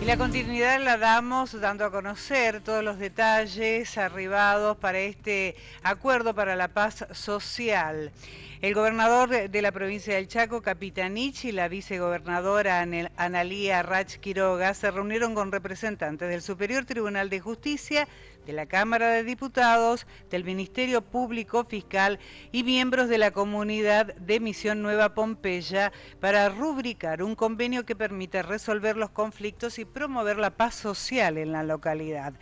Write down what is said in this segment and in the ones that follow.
Y la continuidad la damos dando a conocer todos los detalles arribados para este acuerdo para la paz social. El gobernador de la provincia del Chaco, Capitanich, y la vicegobernadora Analía Rach Quiroga se reunieron con representantes del Superior Tribunal de Justicia, de la Cámara de Diputados, del Ministerio Público Fiscal y miembros de la comunidad de Misión Nueva Pompeya para rubricar un convenio que permita resolver los conflictos y promover la paz social en la localidad.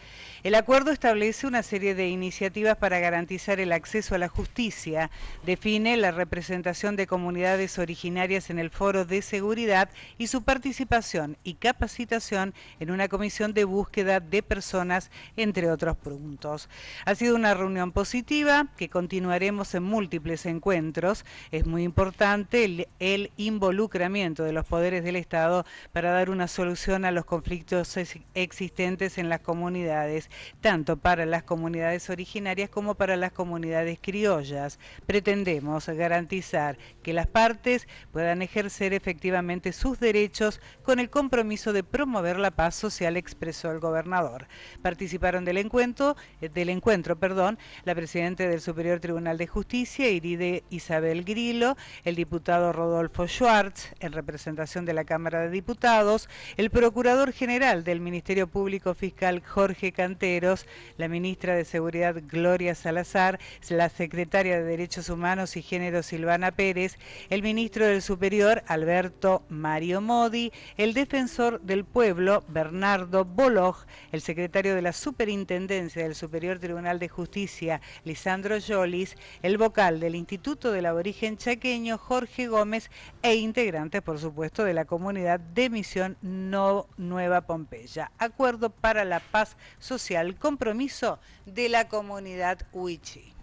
El acuerdo establece una serie de iniciativas para garantizar el acceso a la justicia, define la representación de comunidades originarias en el foro de seguridad y su participación y capacitación en una comisión de búsqueda de personas, entre otros puntos. Ha sido una reunión positiva que continuaremos en múltiples encuentros. Es muy importante el, involucramiento de los poderes del Estado para dar una solución a los conflictos existentes en las comunidades, tanto para las comunidades originarias como para las comunidades criollas. Pretendemos garantizar que las partes puedan ejercer efectivamente sus derechos con el compromiso de promover la paz social, expresó el gobernador. Participaron del encuentro, eh, del encuentro, perdón, la presidenta del Superior Tribunal de Justicia, Iride Isabel Grillo, el diputado Rodolfo Schwartz, en representación de la Cámara de Diputados, el procurador General del Ministerio Público Fiscal Jorge Canteros, la ministra de Seguridad Gloria Salazar, la secretaria de Derechos Humanos y Género Silvana Pérez, el ministro del Superior Alberto Mario Modi, el defensor del pueblo Bernardo Boloj, el secretario de la Superintendencia del Superior Tribunal de Justicia Lisandro Yolis, el vocal del Instituto del Aborigen Chaqueño Jorge Gómez e integrantes, por supuesto, de la comunidad de Misión No Nueva Pompeya. Acuerdo para la paz social, compromiso de la comunidad Huichi.